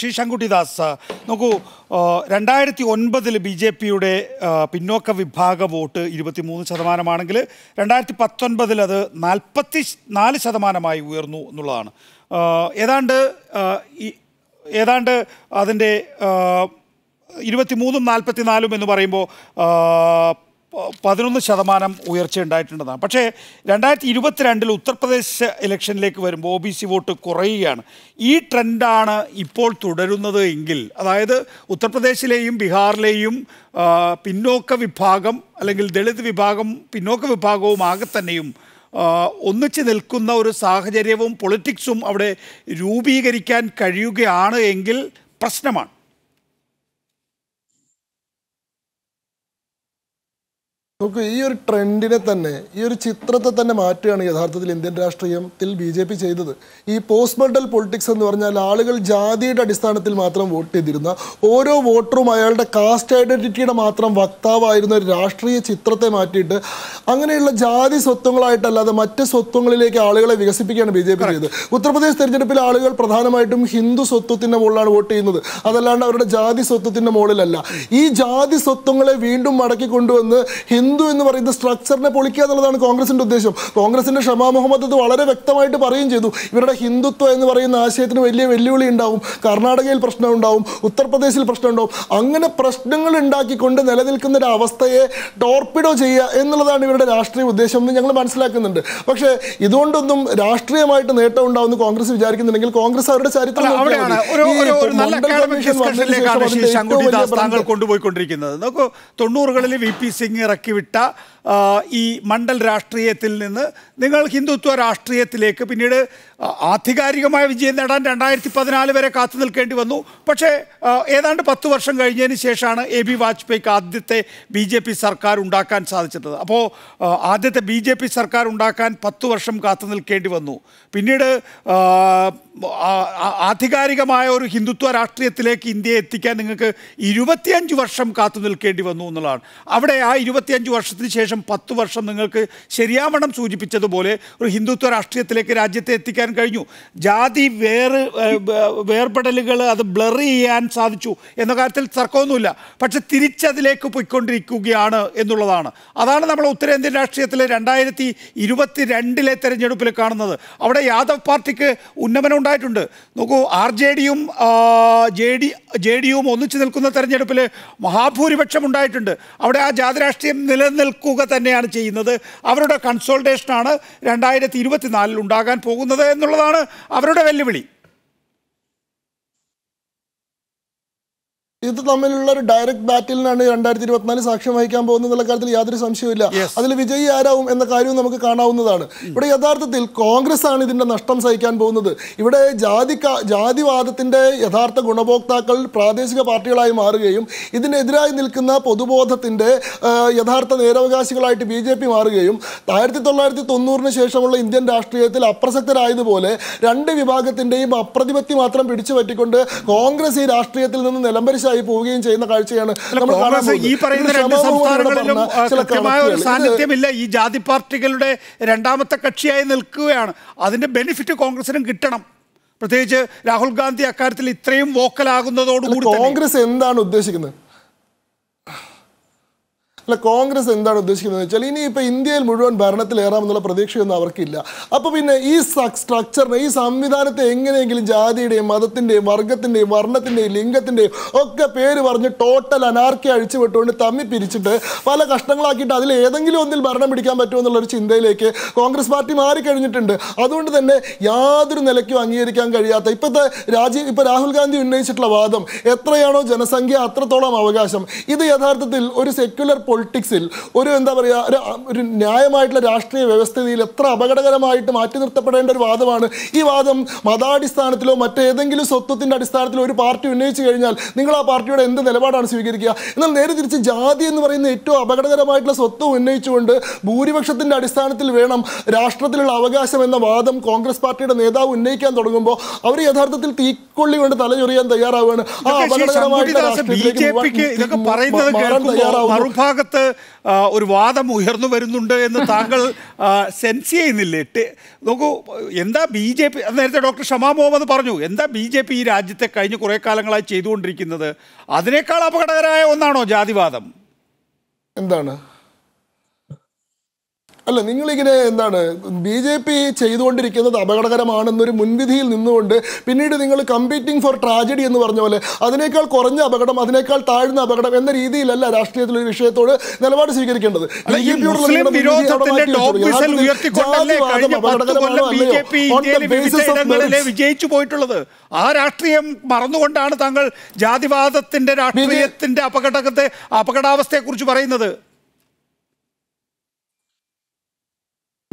ശ്രീശങ്കുട്ടിദാസ് നോക്കൂ രണ്ടായിരത്തി ഒൻപതിൽ ബി ജെ പിയുടെ പിന്നോക്ക വിഭാഗ വോട്ട് ഇരുപത്തിമൂന്ന് ശതമാനമാണെങ്കിൽ രണ്ടായിരത്തി പത്തൊൻപതിൽ അത് നാൽപ്പത്തി നാല് ശതമാനമായി ഉയർന്നു എന്നുള്ളതാണ് ഏതാണ്ട് ഏതാണ്ട് അതിൻ്റെ ഇരുപത്തിമൂന്നും നാലും എന്ന് പറയുമ്പോൾ പതിനൊന്ന് ശതമാനം ഉയർച്ചയുണ്ടായിട്ടുണ്ടെന്നാണ് പക്ഷേ രണ്ടായിരത്തി ഇരുപത്തിരണ്ടിൽ ഉത്തർപ്രദേശ് ഇലക്ഷനിലേക്ക് വരുമ്പോൾ ഒ ബി സി വോട്ട് കുറയുകയാണ് ഈ ട്രെൻഡാണ് ഇപ്പോൾ തുടരുന്നത് എങ്കിൽ അതായത് ഉത്തർപ്രദേശിലെയും ബീഹാറിലെയും പിന്നോക്ക വിഭാഗം അല്ലെങ്കിൽ ദളിത് വിഭാഗം പിന്നോക്ക വിഭാഗവും ആകെ തന്നെയും ഒന്നിച്ചു നിൽക്കുന്ന ഒരു സാഹചര്യവും പൊളിറ്റിക്സും അവിടെ രൂപീകരിക്കാൻ കഴിയുകയാണ് എങ്കിൽ പ്രശ്നമാണ് നമുക്ക് ഈ ഒരു ട്രെൻഡിനെ തന്നെ ഈ ഒരു ചിത്രത്തെ തന്നെ മാറ്റുകയാണ് യഥാർത്ഥത്തിൽ ഇന്ത്യൻ രാഷ്ട്രീയത്തിൽ ബി ജെ പി ചെയ്തത് ഈ പോസ്റ്റ് മെഡൽ പൊളിറ്റിക്സ് എന്ന് പറഞ്ഞാൽ ആളുകൾ ജാതിയുടെ അടിസ്ഥാനത്തിൽ മാത്രം വോട്ട് ചെയ്തിരുന്ന ഓരോ വോട്ടറും അയാളുടെ കാസ്റ്റ് ഐഡൻറ്റിറ്റിയുടെ മാത്രം വക്താവായിരുന്ന ഒരു രാഷ്ട്രീയ ചിത്രത്തെ മാറ്റിയിട്ട് അങ്ങനെയുള്ള ജാതി സ്വത്വങ്ങളായിട്ടല്ലാതെ മറ്റ് സ്വത്വങ്ങളിലേക്ക് ആളുകളെ വികസിപ്പിക്കുകയാണ് ബി ജെ പി ചെയ്തത് ഉത്തർപ്രദേശ് തെരഞ്ഞെടുപ്പിൽ ആളുകൾ പ്രധാനമായിട്ടും ഹിന്ദു സ്വത്വത്തിൻ്റെ മുകളിലാണ് വോട്ട് ചെയ്യുന്നത് അതല്ലാണ്ട് അവരുടെ ജാതി സ്വത്വത്തിൻ്റെ മുകളിലല്ല ഈ ജാതി സ്വത്വങ്ങളെ വീണ്ടും മടക്കി കൊണ്ടുവന്ന് ഹിന്ദു എന്ന് പറയുന്ന സ്ട്രക്ചറിനെ പൊളിക്കുക എന്നുള്ളതാണ് കോൺഗ്രസിൻ്റെ ഉദ്ദേശം കോൺഗ്രസിൻ്റെ ഷമാ മുഹമ്മദ് അത് വളരെ വ്യക്തമായിട്ട് പറയുകയും ചെയ്തു ഇവരുടെ ഹിന്ദുത്വം എന്ന് പറയുന്ന ആശയത്തിന് വലിയ വെല്ലുവിളി ഉണ്ടാവും കർണാടകയിൽ പ്രശ്നം ഉണ്ടാവും ഉത്തർപ്രദേശിൽ പ്രശ്നം ഉണ്ടാവും അങ്ങനെ പ്രശ്നങ്ങൾ ഉണ്ടാക്കിക്കൊണ്ട് നിലനിൽക്കുന്ന ഒരു അവസ്ഥയെ ടോർപ്പിഡോ ചെയ്യുക എന്നുള്ളതാണ് ഇവരുടെ രാഷ്ട്രീയ ഉദ്ദേശം എന്ന് ഞങ്ങൾ മനസ്സിലാക്കുന്നുണ്ട് പക്ഷേ ഇതുകൊണ്ടൊന്നും രാഷ്ട്രീയമായിട്ട് നേട്ടം ഉണ്ടാവുമെന്ന് കോൺഗ്രസ് വിചാരിക്കുന്നുണ്ടെങ്കിൽ കോൺഗ്രസ് അവരുടെ ചരിത്രം കൊണ്ടുപോയിക്കൊണ്ടിരിക്കുന്നത് നോക്കൂ തൊണ്ണൂറുകളിൽ വി പി സിംഗ് ഇറക്കി വിട്ട ഈ മണ്ഡൽ രാഷ്ട്രീയത്തിൽ നിന്ന് നിങ്ങൾ ഹിന്ദുത്വ രാഷ്ട്രീയത്തിലേക്ക് പിന്നീട് ആധികാരികമായ വിജയം നേടാൻ രണ്ടായിരത്തി പതിനാല് വരെ കാത്തു നിൽക്കേണ്ടി വന്നു പക്ഷേ ഏതാണ്ട് പത്ത് വർഷം കഴിഞ്ഞതിന് ശേഷമാണ് എ ബി വാജ്പേയിക്ക് ആദ്യത്തെ ബി ജെ പി സർക്കാർ ഉണ്ടാക്കാൻ സാധിച്ചിട്ടത് അപ്പോൾ ആദ്യത്തെ ബി ജെ പി സർക്കാർ ഉണ്ടാക്കാൻ പത്ത് വർഷം കാത്തു നിൽക്കേണ്ടി വന്നു പിന്നീട് ആധികാരികമായ ഒരു ഹിന്ദുത്വ രാഷ്ട്രീയത്തിലേക്ക് ഇന്ത്യയെ എത്തിക്കാൻ നിങ്ങൾക്ക് ഇരുപത്തിയഞ്ച് വർഷം കാത്തു നിൽക്കേണ്ടി വന്നു എന്നുള്ളതാണ് അവിടെ ആ ഇരുപത്തിയഞ്ച് വർഷത്തിന് ശേഷം പത്ത് വർഷം നിങ്ങൾക്ക് ശരിയാവണം സൂചിപ്പിച്ചതുപോലെ ഒരു ഹിന്ദുത്വ രാഷ്ട്രീയത്തിലേക്ക് രാജ്യത്തെ എത്തിക്കാൻ കഴിഞ്ഞു ജാതി വേറ് വേർപെടലുകൾ അത് ബ്ലർ ചെയ്യാൻ സാധിച്ചു എന്ന കാര്യത്തിൽ തർക്കമൊന്നുമില്ല പക്ഷെ തിരിച്ചതിലേക്ക് പോയിക്കൊണ്ടിരിക്കുകയാണ് എന്നുള്ളതാണ് അതാണ് നമ്മൾ ഉത്തരേന്ത്യൻ രാഷ്ട്രീയത്തിൽ രണ്ടായിരത്തി ഇരുപത്തി രണ്ടിലെ തെരഞ്ഞെടുപ്പിൽ കാണുന്നത് അവിടെ യാദവ് പാർട്ടിക്ക് ഉന്നമനം ഉണ്ടായിട്ടുണ്ട് നോക്കൂ ആർ ജെ ഡിയും ജെ ഡി ജെ ഡിയും ഒന്നിച്ചു നിൽക്കുന്ന തെരഞ്ഞെടുപ്പിൽ മഹാഭൂരിപക്ഷം ഉണ്ടായിട്ടുണ്ട് അവിടെ ആ ജാതി രാഷ്ട്രീയം നിലനിൽക്കുക തന്നെയാണ് ചെയ്യുന്നത് അവരുടെ കൺസോൾട്ടേഷനാണ് രണ്ടായിരത്തി ഇരുപത്തിനാലിൽ ഉണ്ടാകാൻ പോകുന്നത് എന്നുള്ളതാണ് അവരുടെ വെല്ലുവിളി ഇത് തമ്മിലുള്ള ഒരു ഡയറക്ട് ബാറ്റിലിനാണ് രണ്ടായിരത്തി ഇരുപത്തിനാല് സാക്ഷ്യം വഹിക്കാൻ പോകുന്നത് എന്നുള്ള കാര്യത്തിൽ യാതൊരു സംശയമില്ല അതിൽ വിജയി ആരാവും എന്ന കാര്യവും നമുക്ക് കാണാവുന്നതാണ് ഇവിടെ യഥാർത്ഥത്തിൽ കോൺഗ്രസ് ആണ് ഇതിന്റെ നഷ്ടം സഹിക്കാൻ പോകുന്നത് ഇവിടെ ജാതി ജാതിവാദത്തിന്റെ യഥാർത്ഥ ഗുണഭോക്താക്കൾ പ്രാദേശിക പാർട്ടികളായി മാറുകയും ഇതിനെതിരായി നിൽക്കുന്ന പൊതുബോധത്തിന്റെ യഥാർത്ഥ നേരവകാശികളായിട്ട് ബി ജെ പി മാറുകയും ആയിരത്തി തൊള്ളായിരത്തി തൊണ്ണൂറിന് ശേഷമുള്ള ഇന്ത്യൻ രാഷ്ട്രീയത്തിൽ അപ്രസക്തരായതുപോലെ രണ്ട് വിഭാഗത്തിന്റെയും അപ്രതിപത്തി മാത്രം പിടിച്ചു കോൺഗ്രസ് ഈ രാഷ്ട്രീയത്തിൽ നിന്ന് നിലംപരിശ ആയി പോവുകയും ചെയ്യുന്ന കാഴ്ചയാണ് ഈ പറയുന്ന രണ്ട് സംസ്ഥാനങ്ങളിലും കൃത്യമായ ഒരു സാന്നിധ്യമില്ല ഈ ജാതി പാർട്ടികളുടെ രണ്ടാമത്തെ കക്ഷിയായി നിൽക്കുകയാണ് അതിന്റെ ബെനിഫിറ്റ് കോൺഗ്രസിനും കിട്ടണം പ്രത്യേകിച്ച് രാഹുൽ ഗാന്ധി അക്കാര്യത്തിൽ ഇത്രയും വോക്കലാകുന്നതോടുകൂടി കോൺഗ്രസ് എന്താണ് ഉദ്ദേശിക്കുന്നത് അല്ല കോൺഗ്രസ് എന്താണ് ഉദ്ദേശിക്കുന്നത് വെച്ചാൽ ഇനി ഇപ്പോൾ ഇന്ത്യയിൽ മുഴുവൻ ഭരണത്തിലേറാമെന്നുള്ള പ്രതീക്ഷയൊന്നും അവർക്കില്ല അപ്പോൾ പിന്നെ ഈ സ്ട്രക്ചറിനെ ഈ സംവിധാനത്തെ എങ്ങനെയെങ്കിലും ജാതിയുടെയും മതത്തിൻ്റെയും വർഗത്തിൻ്റെയും വർണ്ണത്തിൻ്റെയും ലിംഗത്തിൻ്റെയും ഒക്കെ പേര് പറഞ്ഞ് ടോട്ടൽ അനാർക്കി അഴിച്ചു തമ്മി പിരിച്ചിട്ട് പല കഷ്ണങ്ങളാക്കിയിട്ട് അതിൽ ഏതെങ്കിലും ഒന്നിൽ ഭരണം പിടിക്കാൻ പറ്റുമെന്നുള്ളൊരു ചിന്തയിലേക്ക് കോൺഗ്രസ് പാർട്ടി മാറിക്കഴിഞ്ഞിട്ടുണ്ട് അതുകൊണ്ട് തന്നെ യാതൊരു നിലയ്ക്കും അംഗീകരിക്കാൻ കഴിയാത്ത ഇപ്പോഴത്തെ രാജ്യം ഇപ്പോൾ രാഹുൽ ഗാന്ധി ഉന്നയിച്ചിട്ടുള്ള വാദം എത്രയാണോ ജനസംഖ്യ അത്രത്തോളം അവകാശം ഇത് യഥാർത്ഥത്തിൽ ഒരു സെക്യുലർ പൊളിറ്റിക്സിൽ ഒരു എന്താ പറയുക ഒരു ഒരു ന്യായമായിട്ടുള്ള രാഷ്ട്രീയ വ്യവസ്ഥിതിയിൽ എത്ര അപകടകരമായിട്ട് മാറ്റി നിർത്തപ്പെടേണ്ട ഒരു വാദമാണ് ഈ വാദം മതാടിസ്ഥാനത്തിലോ മറ്റേതെങ്കിലും സ്വത്വത്തിൻ്റെ അടിസ്ഥാനത്തിലോ ഒരു പാർട്ടി ഉന്നയിച്ചു കഴിഞ്ഞാൽ നിങ്ങൾ ആ പാർട്ടിയുടെ എന്ത് നിലപാടാണ് സ്വീകരിക്കുക എന്നാൽ നേരെ തിരിച്ച് ജാതി എന്ന് പറയുന്ന ഏറ്റവും അപകടകരമായിട്ടുള്ള സ്വത്വം ഉന്നയിച്ചുകൊണ്ട് ഭൂരിപക്ഷത്തിൻ്റെ അടിസ്ഥാനത്തിൽ വേണം രാഷ്ട്രത്തിലുള്ള അവകാശം എന്ന വാദം കോൺഗ്രസ് പാർട്ടിയുടെ നേതാവ് ഉന്നയിക്കാൻ തുടങ്ങുമ്പോൾ അവർ യഥാർത്ഥത്തിൽ തീക്കൊള്ളി കൊണ്ട് തലചൊറിയാൻ തയ്യാറാവുകയാണ് ആ അപകടകരമായിട്ടുള്ള രാഷ്ട്രീയത്തിലേക്ക് ലോകത്ത് ഒരു വാദം ഉയർന്നു വരുന്നുണ്ട് എന്ന് താങ്കൾ സെൻസ് ചെയ്യുന്നില്ലേ നോക്കൂ എന്താ ബി ജെ പി നേരത്തെ ഡോക്ടർ ഷമാ മുഹമ്മദ് പറഞ്ഞു എന്താ ബി ജെ പി ഈ രാജ്യത്തെ കഴിഞ്ഞ കുറേ കാലങ്ങളായി ചെയ്തുകൊണ്ടിരിക്കുന്നത് അതിനേക്കാൾ അപകടകരമായ ഒന്നാണോ ജാതിവാദം എന്താണ് അല്ല നിങ്ങളിങ്ങനെ എന്താണ് ബി ജെ പി ചെയ്തുകൊണ്ടിരിക്കുന്നത് അപകടകരമാണെന്നൊരു മുൻവിധിയിൽ നിന്നുകൊണ്ട് പിന്നീട് നിങ്ങൾ കമ്പീറ്റിംഗ് ഫോർ ട്രാജഡി എന്ന് പറഞ്ഞ പോലെ അതിനേക്കാൾ കുറഞ്ഞ അപകടം അതിനേക്കാൾ താഴ്ന്ന അപകടം എന്ന രീതിയിലല്ല രാഷ്ട്രീയത്തിൽ ഒരു വിഷയത്തോട് നിലപാട് സ്വീകരിക്കേണ്ടത് ആ രാഷ്ട്രീയം മറന്നുകൊണ്ടാണ് താങ്കൾ ജാതിവാദത്തിന്റെ രാഷ്ട്രീയത്തിന്റെ അപകടത്തെ അപകടാവസ്ഥയെ കുറിച്ച് പറയുന്നത്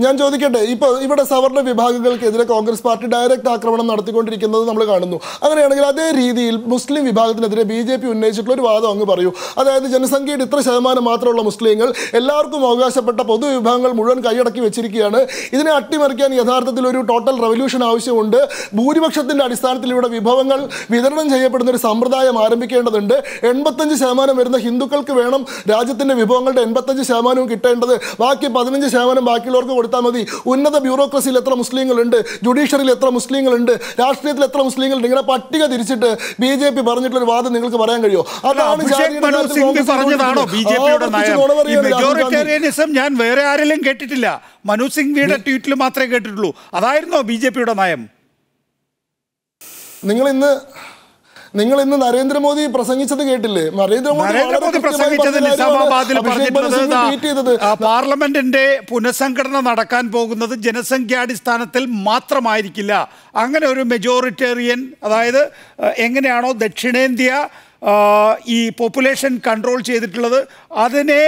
ഞാൻ ചോദിക്കട്ടെ ഇപ്പോൾ ഇവിടെ സവർണ വിഭാഗങ്ങൾക്കെതിരെ കോൺഗ്രസ് പാർട്ടി ഡയറക്റ്റ് ആക്രമണം നടത്തിക്കൊണ്ടിരിക്കുന്നത് നമ്മൾ കാണുന്നു അങ്ങനെയാണെങ്കിൽ അതേ രീതിയിൽ മുസ്ലിം വിഭാഗത്തിനെതിരെ ബി ജെ പി ഉന്നയിച്ചിട്ടുള്ള ഒരു വാദം അങ്ങ് പറയൂ അതായത് ജനസംഖ്യയുടെ ഇത്ര ശതമാനം മാത്രമുള്ള മുസ്ലിങ്ങൾ എല്ലാവർക്കും അവകാശപ്പെട്ട പൊതുവിഭാഗങ്ങൾ മുഴുവൻ കൈയടക്കി വെച്ചിരിക്കുകയാണ് ഇതിനെ അട്ടിമറിക്കാൻ യഥാർത്ഥത്തിൽ ഒരു ടോട്ടൽ റവല്യൂഷൻ ആവശ്യമുണ്ട് ഭൂരിപക്ഷത്തിൻ്റെ അടിസ്ഥാനത്തിൽ ഇവിടെ വിഭവങ്ങൾ വിതരണം ചെയ്യപ്പെടുന്ന ഒരു സമ്പ്രദായം ആരംഭിക്കേണ്ടതുണ്ട് എൺപത്തഞ്ച് ശതമാനം വരുന്ന ഹിന്ദുക്കൾക്ക് വേണം രാജ്യത്തിൻ്റെ വിഭവങ്ങളുടെ എൺപത്തഞ്ച് ശതമാനവും കിട്ടേണ്ടത് ബാക്കി പതിനഞ്ച് ശതമാനം ബാക്കിയുള്ളവർക്ക് കൊടുത്തു കണ്ടെത്താൽ മതി ഉന്നത ബ്യൂറോക്രസിയിൽ എത്ര മുസ്ലിങ്ങളുണ്ട് ജുഡീഷ്യറിയിൽ എത്ര മുസ്ലിങ്ങളുണ്ട് രാഷ്ട്രീയത്തിൽ എത്ര മുസ്ലിങ്ങളുണ്ട് ഇങ്ങനെ പട്ടിക തിരിച്ചിട്ട് ബി ജെ പി പറഞ്ഞിട്ടുള്ള ഒരു വാദം നിങ്ങൾക്ക് പറയാൻ കഴിയുമോ അതാണ് ഞാൻ വേറെ ആരെങ്കിലും കേട്ടിട്ടില്ല മനു സിംഗ്വിയുടെ ട്വീറ്റിൽ മാത്രമേ കേട്ടിട്ടുള്ളൂ അതായിരുന്നോ ബി ജെ പിയുടെ നയം നിങ്ങൾ ഇന്ന് നിങ്ങൾ ഇന്ന് നരേന്ദ്രമോദി പ്രസംഗിച്ചത് കേട്ടില്ലേ നരേന്ദ്രമോദി പ്രസംഗിച്ചത് പറഞ്ഞിട്ടുള്ളത് പാർലമെന്റിന്റെ പുനഃസംഘടന നടക്കാൻ പോകുന്നത് ജനസംഖ്യാടിസ്ഥാനത്തിൽ മാത്രമായിരിക്കില്ല അങ്ങനെ ഒരു മെജോറിറ്റേറിയൻ അതായത് എങ്ങനെയാണോ ദക്ഷിണേന്ത്യ ഈ പോപ്പുലേഷൻ കൺട്രോൾ ചെയ്തിട്ടുള്ളത് അതിനെ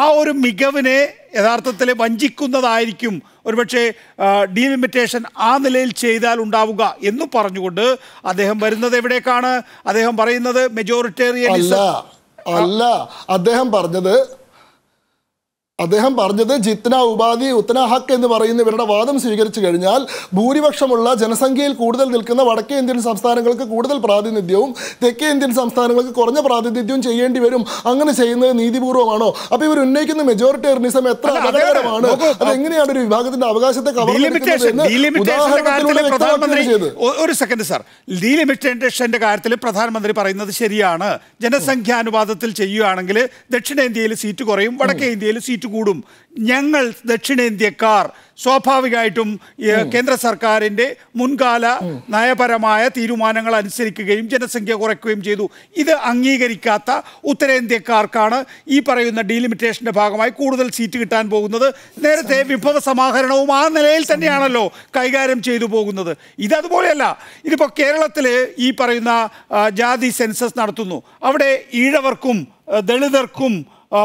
ആ ഒരു മികവിനെ യഥാർത്ഥത്തിൽ വഞ്ചിക്കുന്നതായിരിക്കും ഒരുപക്ഷെ ഡീലിമിറ്റേഷൻ ആ നിലയിൽ ചെയ്താൽ ഉണ്ടാവുക എന്ന് പറഞ്ഞുകൊണ്ട് അദ്ദേഹം വരുന്നത് എവിടേക്കാണ് അദ്ദേഹം പറയുന്നത് മെജോറിറ്റേറിയൻ അല്ല അദ്ദേഹം പറഞ്ഞത് അദ്ദേഹം പറഞ്ഞത് ജിത്ന ഉപാധി ഉത്തന ഹക്ക് എന്ന് പറയുന്ന ഇവരുടെ വാദം സ്വീകരിച്ചു കഴിഞ്ഞാൽ ഭൂരിപക്ഷമുള്ള ജനസംഖ്യയിൽ കൂടുതൽ നിൽക്കുന്ന വടക്കേ ഇന്ത്യൻ സംസ്ഥാനങ്ങൾക്ക് കൂടുതൽ പ്രാതിനിധ്യവും തെക്കേ ഇന്ത്യൻ സംസ്ഥാനങ്ങൾക്ക് കുറഞ്ഞ പ്രാതിനിധ്യവും ചെയ്യേണ്ടി വരും അങ്ങനെ ചെയ്യുന്നത് നീതിപൂർവമാണോ അപ്പൊ ഇവർ ഉന്നയിക്കുന്ന മെജോറിറ്റേറിയനിസം എത്ര അപകടമാണ് അത് എങ്ങനെയാണ് ഒരു വിഭാഗത്തിന്റെ അവകാശത്തെ ഒരു സെക്കൻഡ് സാർ ഡീലിമിറ്റേഷന്റെ കാര്യത്തിൽ പ്രധാനമന്ത്രി പറയുന്നത് ശരിയാണ് ജനസംഖ്യാനുപാതത്തിൽ ചെയ്യുകയാണെങ്കിൽ ദക്ഷിണേന്ത്യയിൽ സീറ്റ് കുറയും വടക്കേ ഇന്ത്യയിൽ സീറ്റ് സീറ്റ് കൂടും ഞങ്ങൾ ദക്ഷിണേന്ത്യക്കാർ സ്വാഭാവികമായിട്ടും കേന്ദ്ര സർക്കാരിൻ്റെ മുൻകാല നയപരമായ തീരുമാനങ്ങൾ അനുസരിക്കുകയും ജനസംഖ്യ കുറയ്ക്കുകയും ചെയ്തു ഇത് അംഗീകരിക്കാത്ത ഉത്തരേന്ത്യക്കാർക്കാണ് ഈ പറയുന്ന ഡീലിമിറ്റേഷൻ്റെ ഭാഗമായി കൂടുതൽ സീറ്റ് കിട്ടാൻ പോകുന്നത് നേരത്തെ വിഭവ സമാഹരണവും ആ നിലയിൽ തന്നെയാണല്ലോ കൈകാര്യം ചെയ്തു പോകുന്നത് ഇതതുപോലെയല്ല ഇതിപ്പോൾ കേരളത്തിൽ ഈ പറയുന്ന ജാതി സെൻസസ് നടത്തുന്നു അവിടെ ഈഴവർക്കും ദളിതർക്കും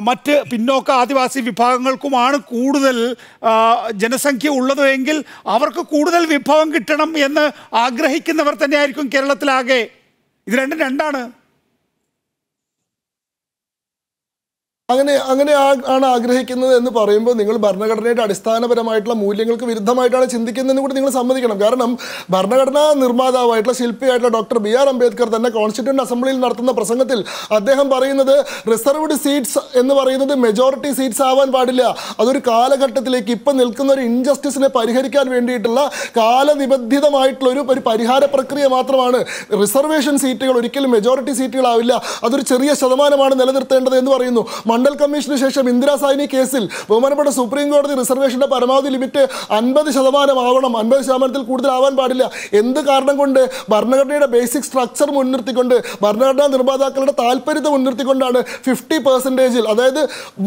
മറ്റ് പിന്നോക്ക ആദിവാസി വിഭാഗങ്ങൾക്കുമാണ് കൂടുതൽ ജനസംഖ്യ ഉള്ളതെങ്കിൽ അവർക്ക് കൂടുതൽ വിഭവം കിട്ടണം എന്ന് ആഗ്രഹിക്കുന്നവർ തന്നെയായിരിക്കും കേരളത്തിലാകെ ഇത് രണ്ടും രണ്ടാണ് അങ്ങനെ അങ്ങനെ ആണ് ആഗ്രഹിക്കുന്നത് എന്ന് പറയുമ്പോൾ നിങ്ങൾ ഭരണഘടനയുടെ അടിസ്ഥാനപരമായിട്ടുള്ള മൂല്യങ്ങൾക്ക് വിരുദ്ധമായിട്ടാണ് ചിന്തിക്കുന്നതെന്ന് കൂടി നിങ്ങൾ സമ്മതിക്കണം കാരണം ഭരണഘടനാ നിർമ്മാതാവായിട്ടുള്ള ശില്പിയായിട്ടുള്ള ഡോക്ടർ ബി ആർ അംബേദ്കർ തന്നെ കോൺസ്റ്റിറ്റ്യൂന്റ് അസംബ്ലിയിൽ നടത്തുന്ന പ്രസംഗത്തിൽ അദ്ദേഹം പറയുന്നത് റിസർവ്ഡ് സീറ്റ്സ് എന്ന് പറയുന്നത് മെജോറിറ്റി സീറ്റ്സ് ആവാൻ പാടില്ല അതൊരു കാലഘട്ടത്തിലേക്ക് ഇപ്പം നിൽക്കുന്ന ഒരു ഇൻജസ്റ്റിസിനെ പരിഹരിക്കാൻ വേണ്ടിയിട്ടുള്ള കാലനിബദ്ധിതമായിട്ടുള്ള ഒരു ഒരു പരിഹാര പ്രക്രിയ മാത്രമാണ് റിസർവേഷൻ സീറ്റുകൾ ഒരിക്കലും മെജോറിറ്റി സീറ്റുകളാവില്ല അതൊരു ചെറിയ ശതമാനമാണ് നിലനിർത്തേണ്ടത് എന്ന് പറയുന്നു മണ്ഡൽ കമ്മീഷന് ശേഷം ഇന്ദിരാ സൈനി കേസിൽ ബഹുമാനപ്പെട്ട സുപ്രീം കോടതി റിസർവേഷന്റെ പരമാവധി ലിമിറ്റ് അൻപത് ശതമാനം ആവണം അൻപത് ശതമാനത്തിൽ കൂടുതൽ ആവാൻ പാടില്ല എന്ത് കാരണം കൊണ്ട് ഭരണഘടനയുടെ ബേസിക് സ്ട്രക്ചർ മുൻനിർത്തിക്കൊണ്ട് ഭരണഘടനാ നിർമ്മാതാക്കളുടെ താല്പര്യത്തെ മുൻനിർത്തിക്കൊണ്ടാണ് ഫിഫ്റ്റി പെർസെൻറ്റേജിൽ അതായത്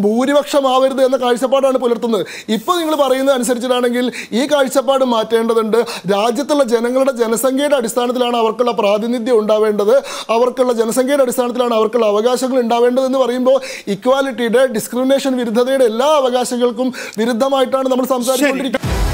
ഭൂരിപക്ഷം ആവരുത് എന്ന കാഴ്ചപ്പാടാണ് പുലർത്തുന്നത് ഇപ്പോൾ നിങ്ങൾ പറയുന്നത് അനുസരിച്ചിട്ടാണെങ്കിൽ ഈ കാഴ്ചപ്പാട് മാറ്റേണ്ടതുണ്ട് രാജ്യത്തുള്ള ജനങ്ങളുടെ ജനസംഖ്യയുടെ അടിസ്ഥാനത്തിലാണ് അവർക്കുള്ള പ്രാതിനിധ്യം ഉണ്ടാവേണ്ടത് അവർക്കുള്ള ജനസംഖ്യയുടെ അടിസ്ഥാനത്തിലാണ് അവർക്കുള്ള അവകാശങ്ങൾ എന്ന് പറയുമ്പോൾ ഇക്വാൽ ഇക്വാലിറ്റിയുടെ ഡിസ്ക്രിമിനേഷൻ വിരുദ്ധതയുടെ എല്ലാ അവകാശങ്ങൾക്കും വിരുദ്ധമായിട്ടാണ് നമ്മൾ സംസാരിച്ചുകൊണ്ടിരിക്കുന്നത്